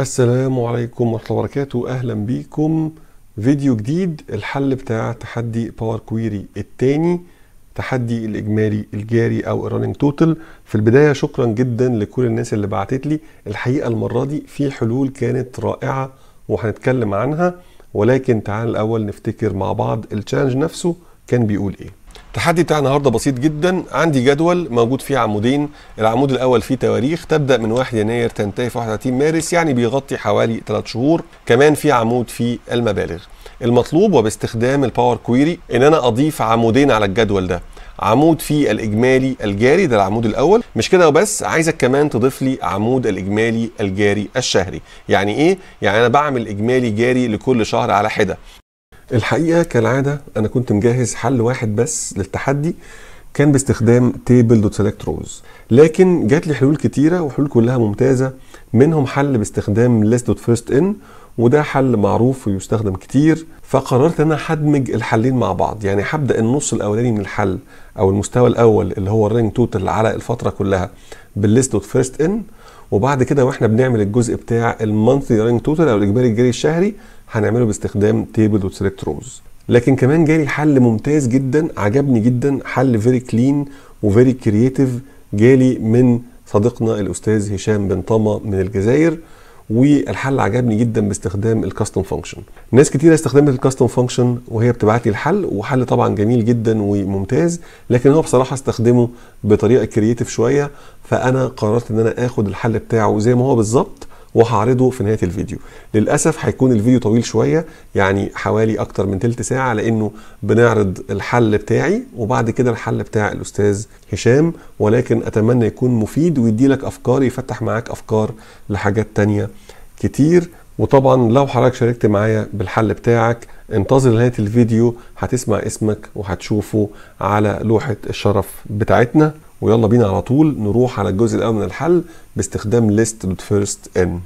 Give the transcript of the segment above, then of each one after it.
السلام عليكم ورحمة الله وبركاته أهلا بيكم فيديو جديد الحل بتاع تحدي باور كويري الثاني تحدي الإجمالي الجاري أو الرننج توتال في البداية شكرا جدا لكل الناس اللي بعتت لي الحقيقة المرة دي في حلول كانت رائعة وهنتكلم عنها ولكن تعال الأول نفتكر مع بعض التشالنج نفسه كان بيقول إيه التحدي بتاع النهارده بسيط جدا عندي جدول موجود فيه عمودين العمود الاول فيه تواريخ تبدا من 1 يناير تنتهي في 31 مارس يعني بيغطي حوالي 3 شهور كمان في عمود فيه المبالغ المطلوب وباستخدام الباور كويري ان انا اضيف عمودين على الجدول ده عمود فيه الاجمالي الجاري ده العمود الاول مش كده وبس عايزك كمان تضيف لي عمود الاجمالي الجاري الشهري يعني ايه يعني انا بعمل اجمالي جاري لكل شهر على حده الحقيقه كالعاده انا كنت مجهز حل واحد بس للتحدي كان باستخدام تيبل دوت سيلكت روز لكن جات لي حلول كتيره وحلول كلها ممتازه منهم حل باستخدام ليست دوت فيرست ان وده حل معروف ويستخدم كتير فقررت ان انا هدمج الحلين مع بعض يعني هبدا النص الاولاني من الحل او المستوى الاول اللي هو الرينج توتال على الفتره كلها بالليست دوت فيرست ان وبعد كده واحنا بنعمل الجزء بتاع المانثلي رينج توتال او الاجباري الجاري الشهري هنعمله باستخدام تيبل وسيلكت روز لكن كمان جالي حل ممتاز جدا عجبني جدا حل فيري كلين وفيري كرييتيف جالي من صديقنا الاستاذ هشام بن طما من الجزائر والحل عجبني جدا باستخدام الكاستم فانكشن ناس كتير استخدمت الكاستم فانكشن وهي بتبعت لي الحل وحل طبعا جميل جدا وممتاز لكن هو بصراحه استخدمه بطريقه كرييتيف شويه فانا قررت ان انا اخد الحل بتاعه زي ما هو بالظبط وهعرضه في نهايه الفيديو للاسف هيكون الفيديو طويل شويه يعني حوالي اكتر من ثلث ساعه لانه بنعرض الحل بتاعي وبعد كده الحل بتاع الاستاذ هشام ولكن اتمنى يكون مفيد ويدي لك افكار يفتح معاك افكار لحاجات تانية كتير وطبعا لو حضرتك شاركت معايا بالحل بتاعك انتظر نهايه الفيديو هتسمع اسمك وهتشوفه على لوحه الشرف بتاعتنا ويلا بينا على طول نروح على الجزء الاول من الحل باستخدام ليست دوت فيرست ان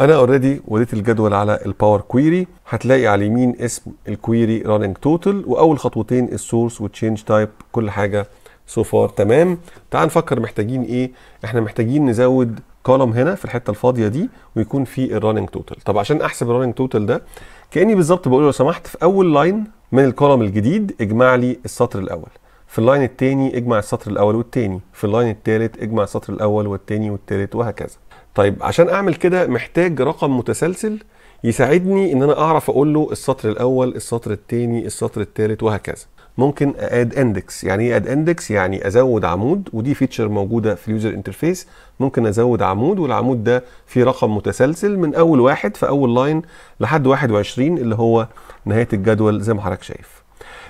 انا اوريدي وديت الجدول على الباور كويري هتلاقي على اليمين اسم الكويري رانينج توتال واول خطوتين السورس والتشينج تايب كل حاجه سو فار تمام تعال نفكر محتاجين ايه احنا محتاجين نزود كولوم هنا في الحته الفاضيه دي ويكون في الرانينج توتال طب عشان احسب الرانينج توتال ده كاني بالظبط بقول لو سمحت في اول لاين من الكولم الجديد اجمع لي السطر الاول في اللاين الثاني اجمع السطر الاول والثاني في اللاين الثالث اجمع السطر الاول والثاني والثالث وهكذا طيب عشان اعمل كده محتاج رقم متسلسل يساعدني ان انا اعرف اقول له السطر الاول السطر الثاني السطر الثالث وهكذا ممكن اد اندكس يعني ايه اد اندكس يعني ازود عمود ودي فيتشر موجوده في اليوزر انترفيس ممكن ازود عمود والعمود ده فيه رقم متسلسل من اول واحد في اول لاين لحد 21 اللي هو نهايه الجدول زي ما حضرتك شايف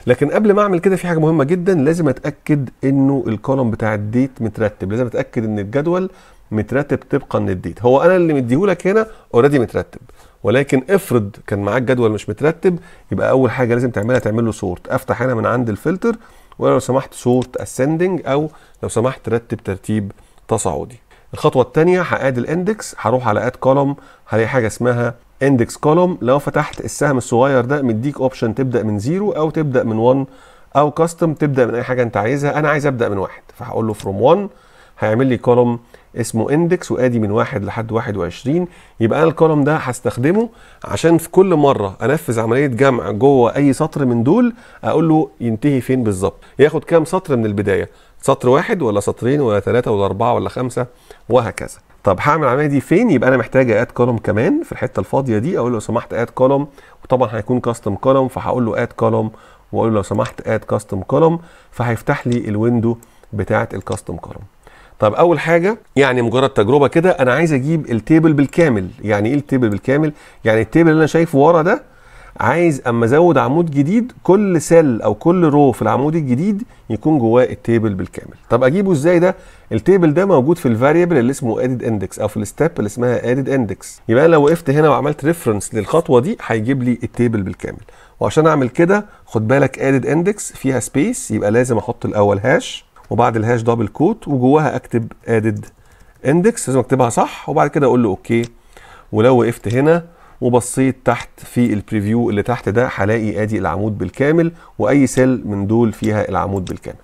لكن قبل ما اعمل كده في حاجه مهمه جدا لازم اتاكد انه الكولوم بتاع الديت مترتب لازم اتاكد ان الجدول مترتب طبقا للديت هو انا اللي مديهولك هنا اوريدي مترتب ولكن افرض كان معاك جدول مش مترتب يبقى اول حاجه لازم تعملها تعمل له سورت افتح هنا من عند الفلتر ولو سمحت سورت اسندنج او لو سمحت رتب ترتيب تصاعدي الخطوه الثانيه هقاد الاندكس هروح على اد كولوم هلاقي حاجه اسمها اندكس كولوم لو فتحت السهم الصغير ده مديك اوبشن تبدا من زيرو او تبدا من 1 او كاستم تبدا من اي حاجه انت عايزها انا عايز ابدا من واحد فهقول له فروم 1 هيعمل لي كولوم اسمه اندكس وادي من واحد لحد 21 يبقى انا الكولم ده هستخدمه عشان في كل مره انفذ عمليه جمع جوه اي سطر من دول اقول له ينتهي فين بالظبط ياخد كام سطر من البدايه سطر واحد ولا سطرين ولا ثلاثه ولا اربعه ولا خمسه وهكذا طب هعمل العمليه دي فين يبقى انا محتاج اد كولوم كمان في الحته الفاضيه دي اقول له لو سمحت اد كولوم وطبعا هيكون كاستم كولوم فهقول له اد كولوم واقول له لو سمحت اد كاستم كولوم فهيفتح لي الويندو بتاعه الكاستم كولوم طب اول حاجه يعني مجرد تجربه كده انا عايز اجيب التيبل بالكامل يعني ايه التيبل بالكامل يعني التيبل اللي انا شايفه ورا ده عايز اما ازود عمود جديد كل سيل او كل رو في العمود الجديد يكون جواه التيبل بالكامل طب اجيبه ازاي ده التيبل ده موجود في الفاريبل اللي اسمه ادد اندكس او في الستيب اللي اسمها ادد اندكس يبقى انا لو وقفت هنا وعملت ريفرنس للخطوه دي هيجيب لي التيبل بالكامل وعشان اعمل كده خد بالك ادد اندكس فيها سبيس يبقى لازم احط الاول هاش وبعد الهاش دبل كوت وجواها اكتب ادد اندكس لازم اكتبها صح وبعد كده اقول له اوكي ولو وقفت هنا وبصيت تحت في البريفيو اللي تحت ده هلاقي ادي العمود بالكامل واي سيل من دول فيها العمود بالكامل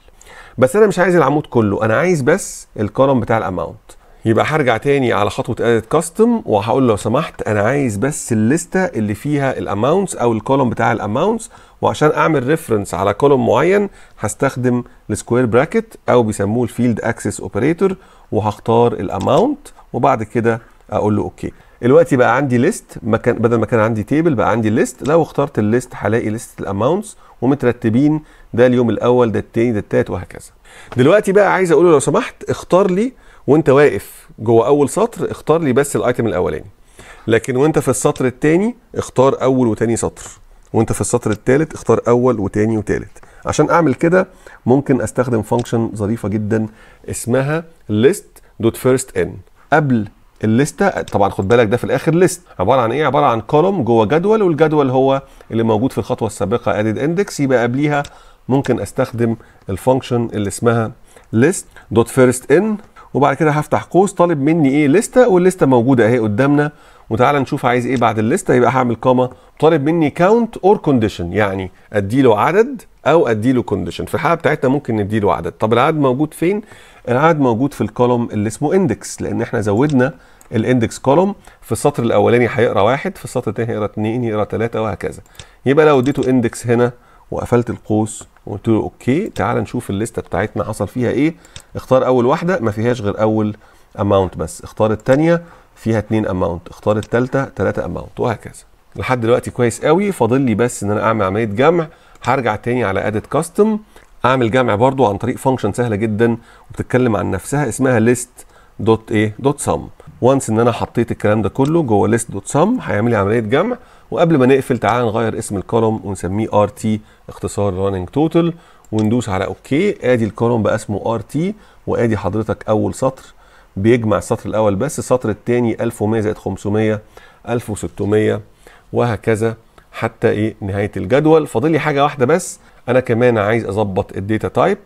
بس انا مش عايز العمود كله انا عايز بس الكرم بتاع الاماونت يبقى هرجع تاني على خطوه ادت كاستم وهقول لو سمحت انا عايز بس الليسته اللي فيها الاماونتس او الكولوم بتاع الاماونتس وعشان اعمل ريفرنس على كولوم معين هستخدم السكوير براكت او بيسموه الفيلد اكسس اوبريتور وهختار الاماونت وبعد كده اقول له اوكي دلوقتي بقى عندي ليست مكان بدل ما كان عندي تيبل بقى عندي ليست لو اخترت الليست هلاقي ليست الاماونتس ومترتبين ده اليوم الاول ده التاني ده التالت وهكذا دلوقتي بقى عايز اقول له لو سمحت اختار لي وانت واقف جوه اول سطر اختار لي بس الايتم الاولاني لكن وانت في السطر الثاني اختار اول وثاني سطر وانت في السطر الثالث اختار اول وثاني وثالث عشان اعمل كده ممكن استخدم فانكشن ظريفه جدا اسمها list دوت فيرست ان قبل الليسته طبعا خد بالك ده في الاخر ليست عباره عن ايه عباره عن كولوم جوه جدول والجدول هو اللي موجود في الخطوه السابقه ادد اندكس يبقى قبليها ممكن استخدم الفانكشن اللي اسمها list دوت فيرست ان وبعد كده هفتح قوس طالب مني ايه لسته واللسته موجوده اهي قدامنا وتعالى نشوف عايز ايه بعد الليسته يبقى هعمل كاما طالب مني كاونت اور كونديشن يعني اديله عدد او اديله كونديشن في الحاله بتاعتنا ممكن نديله عدد طب العدد موجود فين العدد موجود في الكولوم اللي اسمه اندكس لان احنا زودنا الاندكس كولوم في السطر الاولاني هيقرا واحد في السطر الثاني هيقرا اثنين يقرا ثلاثه وهكذا يبقى لو اديته اندكس هنا وقفلت القوس وقلت له اوكي تعال نشوف الليسته بتاعتنا حصل فيها ايه اختار اول واحده ما فيهاش غير اول اماونت بس اختار الثانيه فيها اثنين اماونت اختار الثالثه ثلاثه اماونت وهكذا لحد دلوقتي كويس قوي فاضل لي بس ان انا اعمل عمليه جمع هرجع تاني على ادت كاستم اعمل جمع برضو عن طريق فانكشن سهله جدا وبتتكلم عن نفسها اسمها ليست دوت ايه دوت سم وانس ان انا حطيت الكلام ده كله جوه ليست دوت سم هيعمل لي عمليه جمع وقبل ما نقفل تعالى نغير اسم الكولوم ونسميه ار تي اختصار راننج توتال وندوس على اوكي ادي الكولوم بقى اسمه ار تي وادي حضرتك اول سطر بيجمع السطر الاول بس السطر الثاني 1100 زائد 500 1600 وهكذا حتى ايه نهايه الجدول فاضل لي حاجه واحده بس انا كمان عايز اظبط الداتا تايب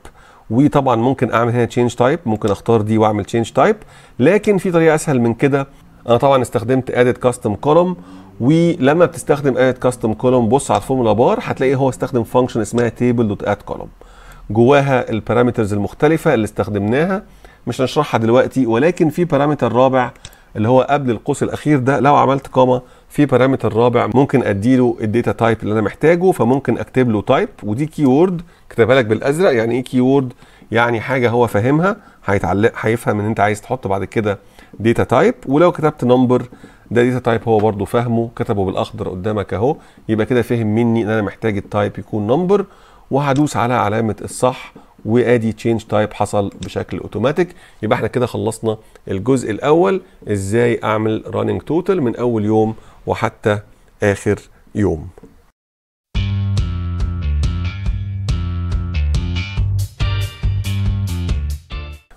وطبعا ممكن اعمل هنا تشينج تايب ممكن اختار دي واعمل تشينج تايب لكن في طريقه اسهل من كده انا طبعا استخدمت ادد كاستم كولوم ولما بتستخدم ادد كاستم كولوم بص على الفورمولا بار هتلاقي هو استخدم فانكشن اسمها تيبل دوت اد كولوم جواها البارامترز المختلفه اللي استخدمناها مش هنشرحها دلوقتي ولكن في بارامتر رابع اللي هو قبل القوس الاخير ده لو عملت كوما في بارامتر رابع ممكن اديله الداتا تايب اللي انا محتاجه فممكن اكتب له تايب ودي كي وورد كتبها لك بالازرق يعني ايه كي وورد يعني حاجه هو فاهمها هيتعلق هيفهم ان انت عايز تحط بعد كده داتا تايب ولو كتبت نمبر ده داتا تايب هو برضو فاهمه كتبه بالاخضر قدامك اهو يبقى كده فهم مني ان انا محتاج التايب يكون نمبر وهدوس على علامه الصح وادي تشينج تايب حصل بشكل اوتوماتيك يبقى احنا كده خلصنا الجزء الاول ازاي اعمل راننج توتال من اول يوم وحتى اخر يوم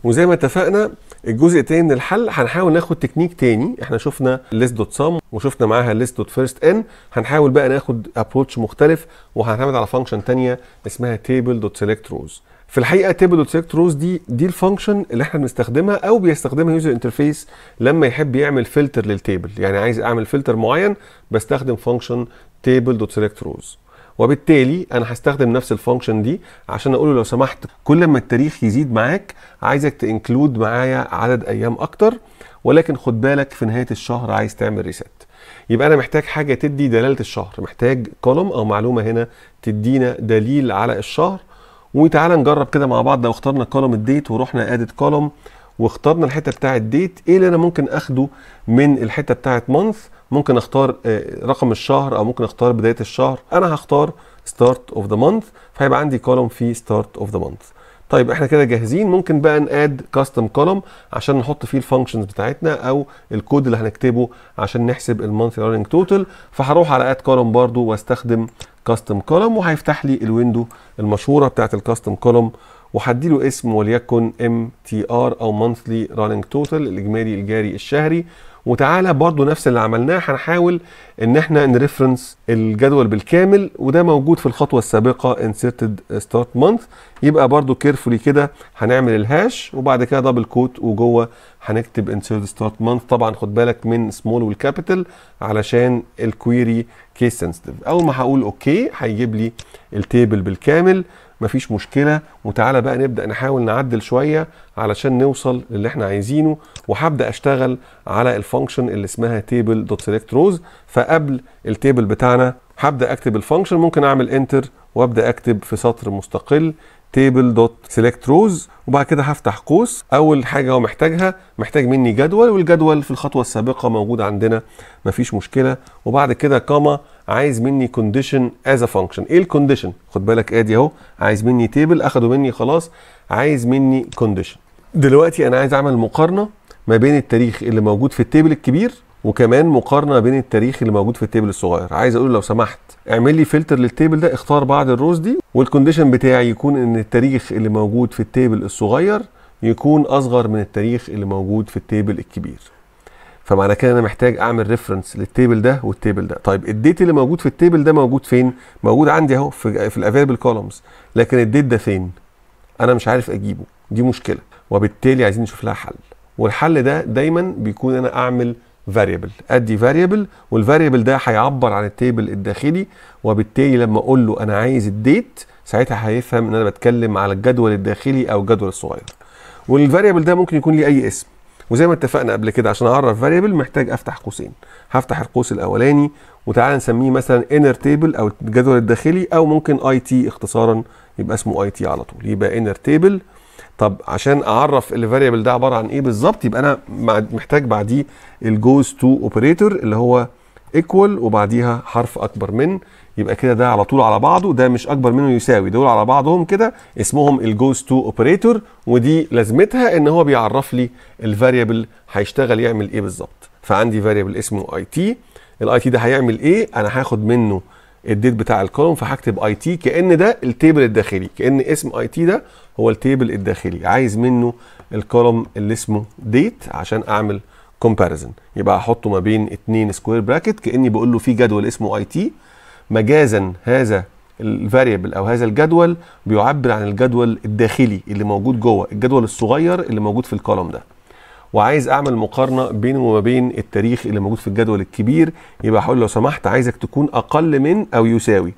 وزي ما اتفقنا الجزء الثاني من الحل هنحاول ناخد تكنيك تاني احنا شفنا list دوت سم وشفنا معاها list دوت فيرست ان هنحاول بقى ناخد ابروتش مختلف وهنعتمد على فانكشن تانية اسمها تيبل دوت سيلكت روز في الحقيقه تيبل دوت سيلكت روز دي دي الفانكشن اللي احنا بنستخدمها او بيستخدمها يوزر انترفيس لما يحب يعمل فلتر للتيبل يعني عايز اعمل فلتر معين بستخدم فانكشن تيبل دوت سيلكت روز وبالتالي انا هستخدم نفس الفانكشن دي عشان اقول له لو سمحت كل ما التاريخ يزيد معاك عايزك تانكلود معايا عدد ايام اكتر ولكن خد بالك في نهايه الشهر عايز تعمل ريست يبقى انا محتاج حاجه تدي دلاله الشهر محتاج كولوم او معلومه هنا تدينا دليل على الشهر وتعالى نجرب كده مع بعض لو اخترنا كولوم الديت ورحنا ادت كولوم واخترنا الحته بتاعه ديت ايه اللي انا ممكن اخده من الحته بتاعه مانث ممكن اختار آه، رقم الشهر او ممكن اختار بدايه الشهر انا هختار ستارت اوف ذا مانث فهيبقى عندي كولوم فيه ستارت اوف ذا مانث طيب احنا كده جاهزين ممكن بقى ناد كاستم كولوم عشان نحط فيه الفانكشنز بتاعتنا او الكود اللي هنكتبه عشان نحسب المانث راننج توتال فهروح على اد كولوم برده واستخدم كاستم كولوم وهيفتح لي الويندو المشهوره بتاعت الكاستم كولوم وهديله اسم وليكن ام تي ار او مانثلي راننج توتال الاجمالي الجاري الشهري وتعالى برضو نفس اللي عملناه هنحاول ان احنا نريفرنس الجدول بالكامل وده موجود في الخطوه السابقه inserted start month يبقى برضو كيرفولي كده هنعمل الهاش وبعد كده دبل كوت وجوه هنكتب inserted start month طبعا خد بالك من سمول والكابيتال علشان الكويري كيس سنسيتيف اول ما هقول اوكي هيجيب لي التيبل بالكامل مفيش مشكله وتعالى بقى نبدا نحاول نعدل شويه علشان نوصل للي احنا عايزينه وهبدا اشتغل على الفانكشن اللي اسمها table.selectRows فقبل التيبل بتاعنا هبدا اكتب الفانكشن ممكن اعمل انتر وابدا اكتب في سطر مستقل تيبل دوت سيلكت روز وبعد كده هفتح قوس اول حاجه هو محتاجها محتاج مني جدول والجدول في الخطوه السابقه موجود عندنا مفيش مشكله وبعد كده كاما عايز مني كونديشن از ا فانكشن ايه الكونديشن خد بالك ادي اهو عايز مني تيبل اخده مني خلاص عايز مني كونديشن دلوقتي انا عايز اعمل مقارنه ما بين التاريخ اللي موجود في التيبل الكبير وكمان مقارنه بين التاريخ اللي موجود في التيبل الصغير عايز اقول لو سمحت اعمل لي فلتر للتيبل ده اختار بعض الروز دي والكونديشن بتاعي يكون ان التاريخ اللي موجود في التيبل الصغير يكون اصغر من التاريخ اللي موجود في التيبل الكبير فمعنى كده انا محتاج اعمل ريفرنس للتيبل ده والتيبل ده طيب الديت اللي موجود في التيبل ده موجود فين موجود عندي اهو في, في الافيلبل كولومز لكن الديت ده فين انا مش عارف اجيبه دي مشكله وبالتالي عايزين نشوف لها حل والحل ده دايما بيكون انا اعمل فاريبل ادي فاريبل والفاريبل ده هيعبر عن التيبل الداخلي وبالتالي لما اقول له انا عايز الديت ساعتها هيفهم ان انا بتكلم على الجدول الداخلي او الجدول الصغير والفاريبل ده ممكن يكون ليه اي اسم وزي ما اتفقنا قبل كده عشان اعرف فاريبل محتاج افتح قوسين هفتح القوس الاولاني وتعالى نسميه مثلا انر تيبل او الجدول الداخلي او ممكن اي تي اختصارا يبقى اسمه اي تي على طول يبقى انر تيبل طب عشان اعرف الفاريبل ده عباره عن ايه بالظبط يبقى انا محتاج بعديه الجوز تو اوبريتور اللي هو ايكوال وبعديها حرف اكبر من يبقى كده ده على طول على بعضه ده مش اكبر منه يساوي دول على بعضهم كده اسمهم الجوز تو اوبريتور ودي لازمتها ان هو بيعرف لي الفاريبل هيشتغل يعمل ايه بالظبط فعندي فاريبل اسمه اي تي الاي تي ده هيعمل ايه انا هاخد منه الديت بتاع الكولوم فهكتب اي تي كان ده التيبل الداخلي كان اسم اي تي ده هو التيبل الداخلي عايز منه الكولوم اللي اسمه ديت عشان اعمل كومباريزن يبقى احطه ما بين اتنين سكوير براكت كاني بقول له في جدول اسمه اي تي مجازا هذا الفاريبل او هذا الجدول بيعبر عن الجدول الداخلي اللي موجود جوه الجدول الصغير اللي موجود في الكولوم ده وعايز اعمل مقارنه بينه وما بين التاريخ اللي موجود في الجدول الكبير يبقى هقول لو سمحت عايزك تكون اقل من او يساوي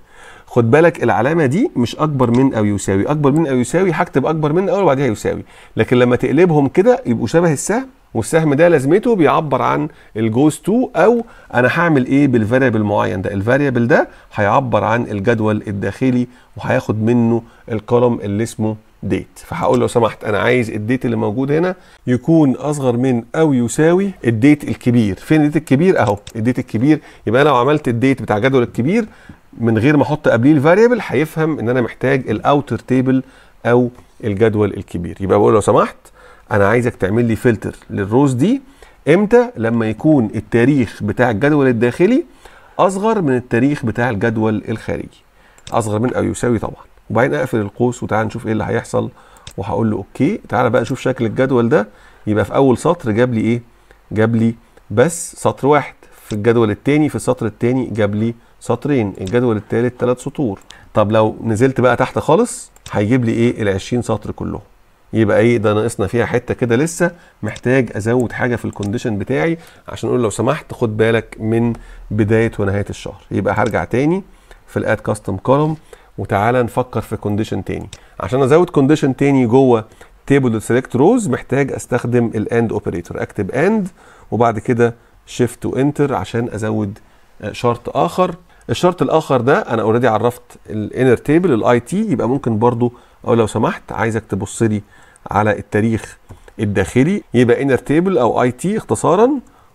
خد بالك العلامه دي مش اكبر من او يساوي اكبر من او يساوي هكتب اكبر من الاول وبعديها يساوي لكن لما تقلبهم كده يبقوا شبه السهم والسهم ده لازمته بيعبر عن الجوز تو او انا هعمل ايه بالفاريبل معين ده الفاريبل ده هيعبر عن الجدول الداخلي وهياخد منه الكولوم اللي اسمه ديت فهقول لو سمحت انا عايز الديت اللي موجود هنا يكون اصغر من او يساوي الديت الكبير فين الديت الكبير اهو الديت الكبير يبقى انا لو عملت الديت بتاع الجدول الكبير من غير ما احط قبليه الفاريبل هيفهم ان انا محتاج الاوتر تيبل او الجدول الكبير يبقى بقول لو سمحت انا عايزك تعمل لي فلتر للروز دي امتى لما يكون التاريخ بتاع الجدول الداخلي اصغر من التاريخ بتاع الجدول الخارجي اصغر من او يساوي طبعا وبعدين اقفل القوس وتعالى نشوف ايه اللي هيحصل وهقول له اوكي تعالى بقى نشوف شكل الجدول ده يبقى في اول سطر جاب لي ايه جاب لي بس سطر واحد في الجدول الثاني في السطر الثاني جاب لي سطرين الجدول الثالث ثلاث سطور طب لو نزلت بقى تحت خالص هيجيب لي ايه ال 20 سطر كلهم يبقى ايه ده ناقصنا فيها حته كده لسه محتاج ازود حاجه في الكونديشن بتاعي عشان اقول لو سمحت خد بالك من بدايه ونهايه الشهر يبقى هرجع تاني في الاد كاستم كولوم وتعالى نفكر في كونديشن تاني عشان ازود كونديشن تاني جوه تيبل سيلكت روز محتاج استخدم الاند اوبريتور اكتب اند وبعد كده شيفت وانتر عشان ازود آه، شرط اخر الشرط الاخر ده انا اوريدي عرفت الانر تيبل الاي تي يبقى ممكن برضو او لو سمحت عايزك تبص لي على التاريخ الداخلي يبقى انر تيبل او اي تي اختصارا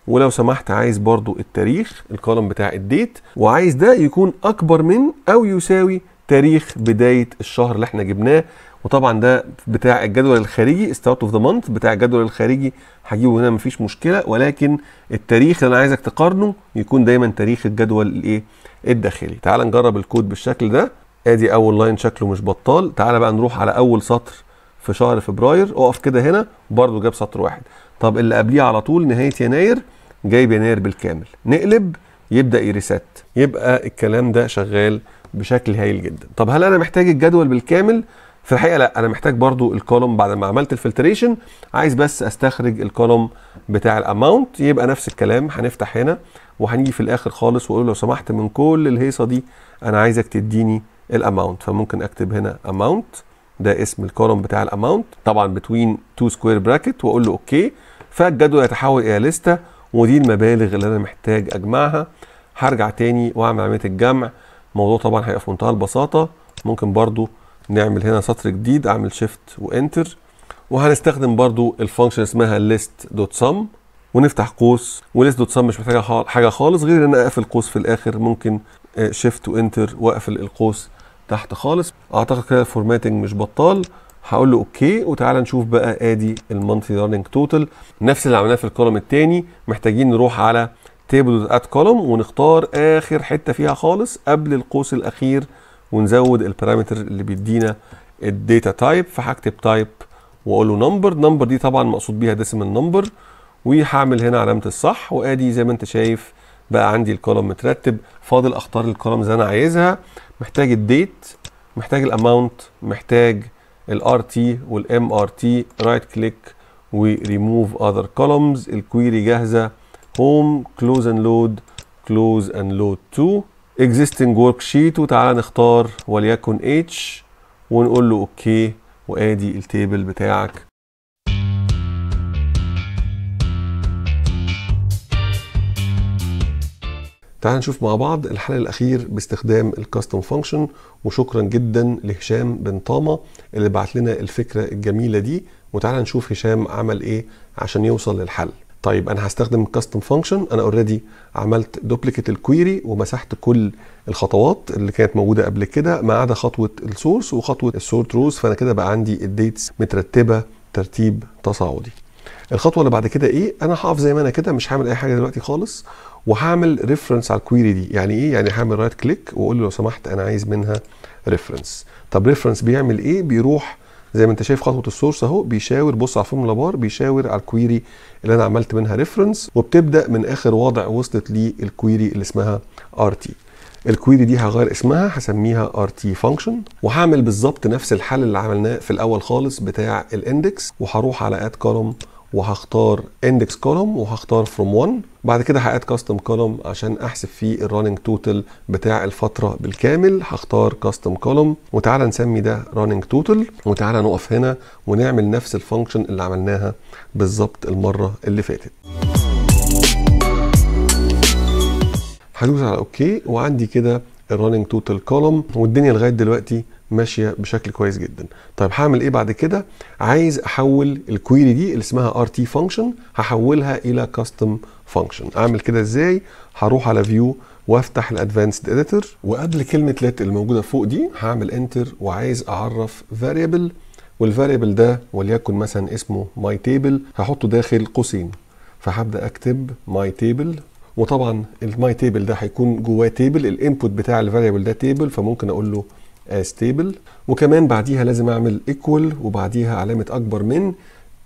ولو سمحت عايز برضو التاريخ الكولوم بتاع الديت وعايز ده يكون اكبر من او يساوي تاريخ بدايه الشهر اللي احنا جبناه وطبعا ده بتاع الجدول الخارجي ستارت اوف ذا مانث بتاع الجدول الخارجي هجيبه هنا مفيش مشكله ولكن التاريخ اللي انا عايزك تقارنه يكون دايما تاريخ الجدول الايه الداخلي تعال نجرب الكود بالشكل ده ادي اول لاين شكله مش بطال تعال بقى نروح على اول سطر في شهر فبراير اقف كده هنا برده جاب سطر واحد طب اللي قبليه على طول نهايه يناير جايب يناير بالكامل نقلب يبدا يريسات يبقى الكلام ده شغال بشكل هايل جدا طب هل انا محتاج الجدول بالكامل في الحقيقه لا انا محتاج برضو الكولوم بعد ما عملت الفلتريشن عايز بس استخرج الكولوم بتاع الاماونت يبقى نفس الكلام هنفتح هنا وهنيجي في الاخر خالص واقول لو سمحت من كل الهيصه دي انا عايزك تديني الاماونت فممكن اكتب هنا اماونت ده اسم الكولوم بتاع الاماونت طبعا بتوين تو سكوير براكت واقول له اوكي فالجدول يتحول الى لسته ودي المبالغ اللي انا محتاج اجمعها هرجع تاني واعمل عمليه الجمع الموضوع طبعا هيبقى في منتهى البساطه ممكن برضو نعمل هنا سطر جديد اعمل شيفت وانتر وهنستخدم برضو الفانكشن اسمها ليست دوت سم ونفتح قوس وليست دوت سم مش محتاجه حاجه خالص غير ان انا اقفل قوس في الاخر ممكن شيفت آه، وانتر واقفل القوس تحت خالص اعتقد كده الفورماتنج مش بطال هقول له اوكي وتعالى نشوف بقى ادي المانثلي ليرنينج توتال نفس اللي عملناه في الكولوم الثاني محتاجين نروح على تيبل ات كولوم ونختار اخر حته فيها خالص قبل القوس الاخير ونزود البارامتر اللي بيدينا الداتا تايب فهكتب تايب واقول له نمبر نمبر دي طبعا مقصود بيها ديسيمال نمبر وهعمل هنا علامه الصح وادي زي ما انت شايف بقى عندي الكولوم مترتب فاضل اختار الكولومز اللي انا عايزها محتاج الديت محتاج الاماونت محتاج الار تي والام ار تي رايت كليك وريموف اذر كولومز الكويري جاهزه home close and load close and load to existing worksheet وتعالى نختار وليكن h ونقول له اوكي وادي التيبل بتاعك تعال نشوف مع بعض الحل الاخير باستخدام الكاستم فانكشن وشكرا جدا لهشام بن طامه اللي بعت لنا الفكره الجميله دي وتعالى نشوف هشام عمل ايه عشان يوصل للحل طيب انا هستخدم الكاستم فانكشن انا اوريدي عملت دوبليكيت الكويري ومسحت كل الخطوات اللي كانت موجوده قبل كده ما عدا خطوه السورس وخطوه السورت روز فانا كده بقى عندي الديتس مترتبه ترتيب تصاعدي الخطوه اللي بعد كده ايه انا هقف زي ما انا كده مش هعمل اي حاجه دلوقتي خالص وهعمل ريفرنس على الكويري دي يعني ايه يعني هعمل رايت كليك واقول له لو سمحت انا عايز منها ريفرنس طب ريفرنس بيعمل ايه بيروح زي ما انت شايف خطوه السورس اهو بيشاور بص على الفورمولا بار بيشاور على الكويري اللي انا عملت منها ريفرنس وبتبدا من اخر وضع وصلت للكويري اللي اسمها ار تي الكويري دي هغير اسمها هسميها ار تي فانكشن وهعمل بالظبط نفس الحل اللي عملناه في الاول خالص بتاع الاندكس وهروح على اد كولوم وهختار اندكس كولوم وهختار فروم 1 بعد كده هاد كاستم كولوم عشان احسب فيه الرننج توتال بتاع الفتره بالكامل هختار كاستم كولوم وتعالى نسمي ده رننج توتال وتعالى نقف هنا ونعمل نفس الفانكشن اللي عملناها بالظبط المره اللي فاتت هدوس على اوكي وعندي كده الرننج توتال كولوم والدنيا لغايه دلوقتي ماشيه بشكل كويس جدا طيب هعمل ايه بعد كده عايز احول الكويري دي اللي اسمها ار تي فانكشن هحولها الى كاستم فانكشن اعمل كده ازاي هروح على فيو وافتح الادفانسد اديتور وقبل كلمه اللي الموجوده فوق دي هعمل انتر وعايز اعرف فاريبل والفاريبل ده وليكن مثلا اسمه ماي تيبل هحطه داخل قوسين فهبدا اكتب ماي تيبل وطبعا الماي تيبل ده هيكون جواه تيبل الانبوت بتاع الفاريبل ده تيبل فممكن اقول له آه، table وكمان بعديها لازم اعمل equal وبعديها علامه اكبر من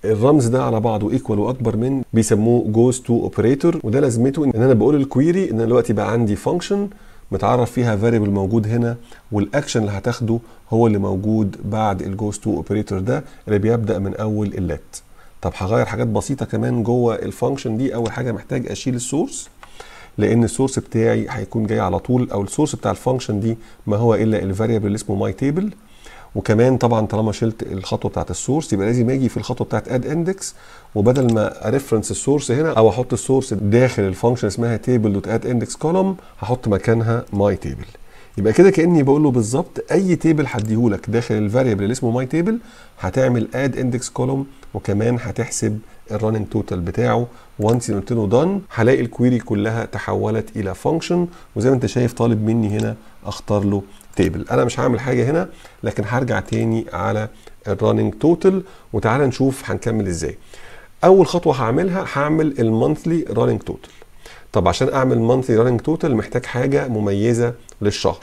الرمز ده على بعضه ايكوال واكبر من بيسموه جوز تو اوبريتور وده لازمته ان انا بقول الكويري ان انا دلوقتي بقى عندي فانكشن متعرف فيها فاريبل موجود هنا والاكشن اللي هتاخده هو اللي موجود بعد الجوز تو اوبريتور ده اللي بيبدا من اول اللت طب هغير حاجات بسيطه كمان جوه الفانكشن دي اول حاجه محتاج اشيل السورس لان السورس بتاعي هيكون جاي على طول او السورس بتاع الفانكشن دي ما هو الا الفاريبل اللي اسمه ماي تيبل وكمان طبعا طالما شلت الخطوه بتاعت السورس يبقى لازم اجي في الخطوه بتاعت اد اندكس وبدل ما اريفرنس السورس هنا او احط السورس داخل الفانكشن اسمها تيبل دوت اد اندكس كولوم هحط مكانها ماي تيبل يبقى كده كاني بقول له بالظبط اي تيبل هديهولك داخل الفاريبل اللي اسمه ماي تيبل هتعمل اد اندكس كولوم وكمان هتحسب الرننج توتال بتاعه وانس قلت له دن هلاقي الكويري كلها تحولت الى فانكشن وزي ما انت شايف طالب مني هنا اختار له تيبل انا مش هعمل حاجه هنا لكن هرجع تاني على الرننج توتال وتعالى نشوف هنكمل ازاي اول خطوه هعملها هعمل المونثلي رننج توتال طب عشان اعمل مانثلي راننج توتال محتاج حاجه مميزه للشهر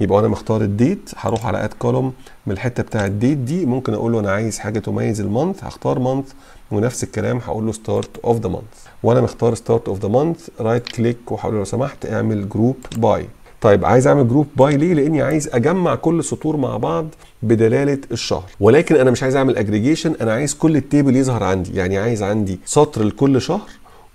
يبقى انا مختار الديت هروح على اد كولوم من الحته بتاع الديت دي ممكن اقول له انا عايز حاجه تميز المانث هختار مانث ونفس الكلام هقول له ستارت اوف ذا مانث وانا مختار ستارت اوف ذا مانث رايت كليك وهقول له لو سمحت اعمل جروب باي طيب عايز اعمل جروب باي ليه لاني عايز اجمع كل السطور مع بعض بدلاله الشهر ولكن انا مش عايز اعمل اجريجيشن انا عايز كل التيبل يظهر عندي يعني عايز عندي سطر لكل شهر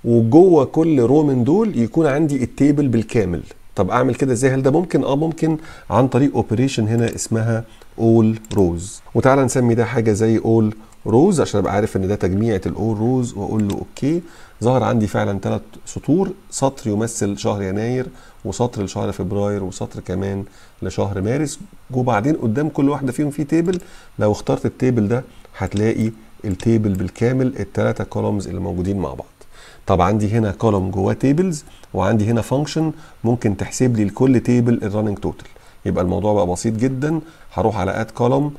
وجوه كل رو من دول يكون عندي التيبل بالكامل طب اعمل كده ازاي هل ده ممكن اه ممكن عن طريق اوبريشن هنا اسمها اول روز وتعالى نسمي ده حاجه زي اول روز عشان ابقى عارف ان ده تجميعه الاول روز واقول له اوكي ظهر عندي فعلا ثلاث سطور سطر يمثل شهر يناير وسطر لشهر فبراير وسطر كمان لشهر مارس وبعدين قدام كل واحده فيهم في تيبل لو اخترت التيبل ده هتلاقي التيبل بالكامل الثلاثه كولومز اللي موجودين مع بعض طب عندي هنا كولوم جواه تيبلز وعندي هنا فانكشن ممكن تحسب لي لكل تيبل الرننج توتال يبقى الموضوع بقى بسيط جدا هروح على اد كولوم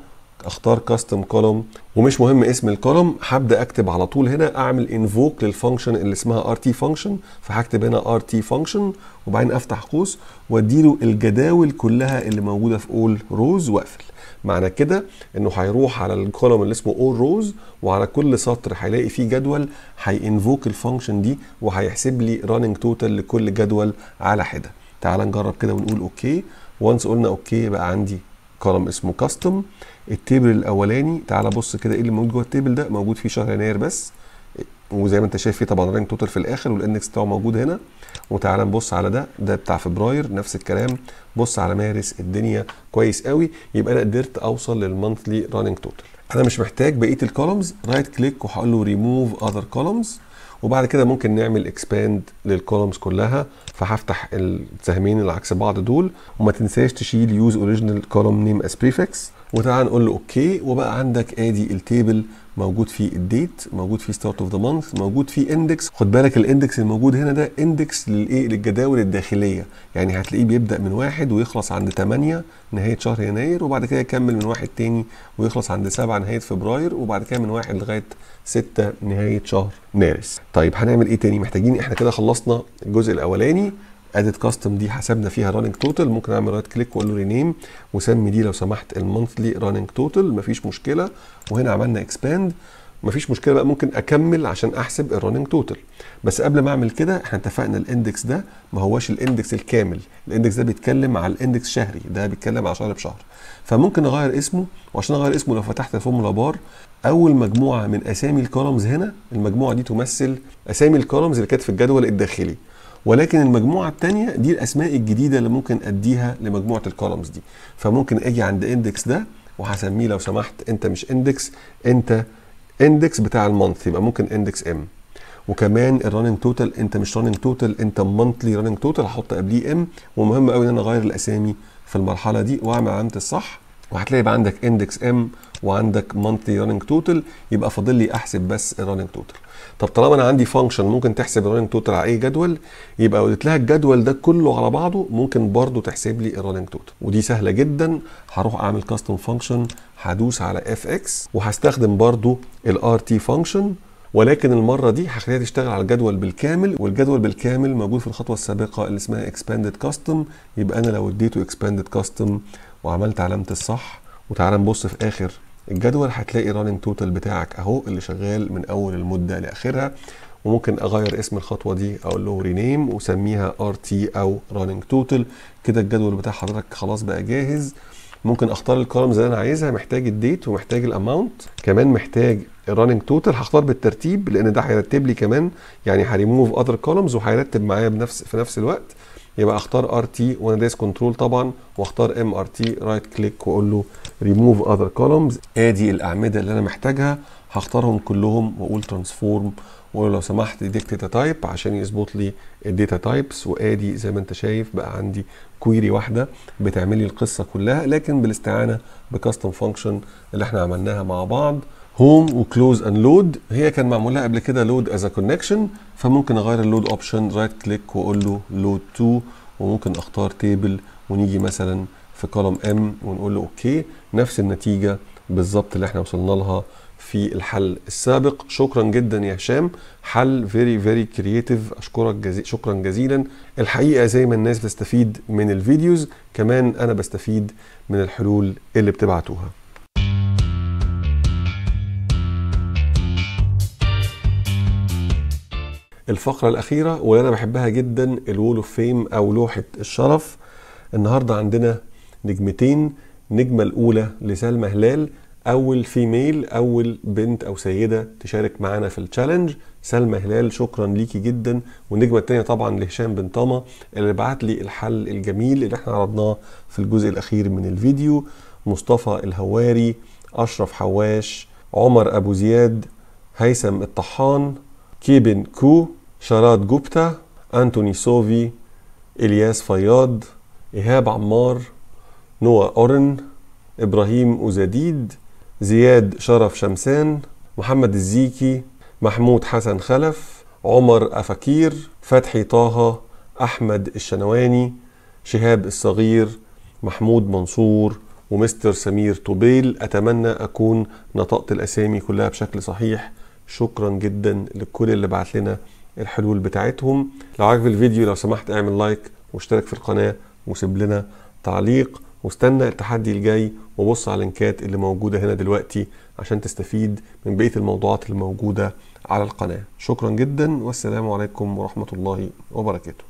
اختار كاستم كولوم ومش مهم اسم الكولوم هبدا اكتب على طول هنا اعمل انفوك للفانكشن اللي اسمها ار تي فانكشن فهكتب هنا ار تي فانكشن وبعدين افتح قوس واديله الجداول كلها اللي موجوده في اول روز واقفل معنى كده انه هيروح على الكولوم اللي اسمه اول روز وعلى كل سطر هيلاقي فيه جدول هينفوك الفانكشن دي وهيحسب لي راننج توتال لكل جدول على حده تعال نجرب كده ونقول اوكي وانس قلنا اوكي بقى عندي كولوم اسمه كاستم التيبل الاولاني تعال بص كده ايه اللي موجود جوه التيبل ده موجود فيه شهر يناير بس وزي ما انت شايف في طبعا رينج توتال في الاخر والانكس بتاعه موجود هنا وتعالى نبص على ده ده بتاع فبراير نفس الكلام بص على مارس الدنيا كويس قوي يبقى انا قدرت اوصل للمونثلي راننج توتال انا مش محتاج بقيه الكولومز رايت كليك وهقول له ريموف اذر كولومز وبعد كده ممكن نعمل اكسباند للكولومز كلها فهفتح السهمين اللي عكس بعض دول وما تنساش تشيل يوز اوريجينال كولوم نيم اس بريفكس وتعال نقول له اوكي وبقى عندك ادي التيبل موجود فيه الديت موجود فيه ستارت اوف ذا مانث موجود فيه اندكس خد بالك الاندكس الموجود هنا ده اندكس للايه للجداول الداخليه يعني هتلاقيه بيبدا من واحد ويخلص عند 8 نهايه شهر يناير وبعد كده يكمل من واحد تاني ويخلص عند 7 نهايه فبراير وبعد كده من واحد لغايه 6 نهايه شهر مارس طيب هنعمل ايه تاني محتاجين احنا كده خلصنا الجزء الاولاني ادت كاستم دي حسبنا فيها راننج توتال ممكن اعمل رايت كليك واقول له رينيم وسمي دي لو سمحت المونثلي راننج توتال مفيش مشكله وهنا عملنا اكسباند مفيش مشكله بقى ممكن اكمل عشان احسب الراننج توتال بس قبل ما اعمل كده احنا اتفقنا الاندكس ده ما هواش الاندكس الكامل الاندكس ده بيتكلم على الاندكس شهري ده بيتكلم على شهر بشهر فممكن اغير اسمه وعشان اغير اسمه لو فتحت الفورمولا بار اول مجموعه من اسامي الكولمز هنا المجموعه دي تمثل اسامي الكولمز اللي كانت في الجدول الداخلي ولكن المجموعه الثانيه دي الاسماء الجديده اللي ممكن اديها لمجموعه الكولمز دي فممكن اجي عند اندكس ده وهسميه لو سمحت انت مش اندكس انت اندكس بتاع المانث يبقى ممكن اندكس ام وكمان الرننج توتال انت مش رننج توتال انت مانثلي رننج توتال هحط قبليه ام ومهم قوي ان انا اغير الاسامي في المرحله دي واعمل علامه الصح وهتلاقي بقى عندك اندكس ام وعندك مونثلي راننج توتال يبقى فاضل لي احسب بس الراننج توتال طب طالما انا عندي فانكشن ممكن تحسب الراننج توتال على اي جدول يبقى قلت لها الجدول ده كله على بعضه ممكن برضه تحسب لي الراننج توتال ودي سهله جدا هروح اعمل كاستم فانكشن هدوس على اف اكس وهستخدم برضه الار تي فانكشن ولكن المره دي هخليها تشتغل على الجدول بالكامل والجدول بالكامل موجود في الخطوه السابقه اللي اسمها expanded custom يبقى انا لو اديته expanded custom وعملت علامه الصح وتعالى نبص في اخر الجدول هتلاقي راننج توتال بتاعك اهو اللي شغال من اول المده لاخرها وممكن اغير اسم الخطوه دي اقول له رينيم وسميها ار تي او راننج توتال كده الجدول بتاع حضرتك خلاص بقى جاهز ممكن اختار الكولمز اللي انا عايزها محتاج الديت ومحتاج الاماونت كمان محتاج الرننج توتال هختار بالترتيب لان ده هيرتب لي كمان يعني هريموف اذر كولمز وهيرتب معايا بنفس في نفس الوقت يبقى اختار ار تي وانا دايس كنترول طبعا واختار ام ار تي رايت كليك واقول له ريموف اذر كولومز ادي الاعمده اللي انا محتاجها هختارهم كلهم واقول ترانسفورم واقول لو سمحت اديك داتا تايب عشان يظبط لي الداتا تايبس وادي زي ما انت شايف بقى عندي كويري واحده بتعمل لي القصه كلها لكن بالاستعانه بكاستم فانكشن اللي احنا عملناها مع بعض هوم وكلوز اند لود هي كان معمولها قبل كده لود از كونكشن فممكن اغير اللود اوبشن رايت كليك واقول له لود تو وممكن اختار تيبل ونيجي مثلا في كولوم ام ونقول له اوكي نفس النتيجه بالظبط اللي احنا وصلنا لها في الحل السابق شكرا جدا يا هشام حل فيري فيري كرييتيف اشكرك جزي... شكرا جزيلا الحقيقه زي ما الناس بتستفيد من الفيديوز كمان انا بستفيد من الحلول اللي بتبعتوها الفقره الاخيره واللي انا بحبها جدا الول اوف فيم او لوحه الشرف النهارده عندنا نجمتين النجمه الاولى لسلمى هلال اول فيميل اول بنت او سيده تشارك معانا في التشالنج سلمى هلال شكرا ليكي جدا والنجمه الثانيه طبعا لهشام بن طامه اللي بعت لي الحل الجميل اللي احنا عرضناه في الجزء الاخير من الفيديو مصطفى الهواري اشرف حواش عمر ابو زياد هيثم الطحان كيبن كو شارات جوبتا أنتوني سوفي إلياس فياض إيهاب عمار نوى أورن إبراهيم أزاديد زياد شرف شمسان محمد الزيكي محمود حسن خلف عمر أفاكير فتحي طه أحمد الشنواني شهاب الصغير محمود منصور ومستر سمير طوبيل أتمنى أكون نطقت الأسامي كلها بشكل صحيح شكرا جدا لكل اللي بعت لنا الحلول بتاعتهم لو عجب الفيديو لو سمحت اعمل لايك واشترك في القناة وسيب لنا تعليق واستنى التحدي الجاي وبص على اللينكات اللي موجودة هنا دلوقتي عشان تستفيد من بقية الموضوعات الموجودة على القناة شكرا جدا والسلام عليكم ورحمة الله وبركاته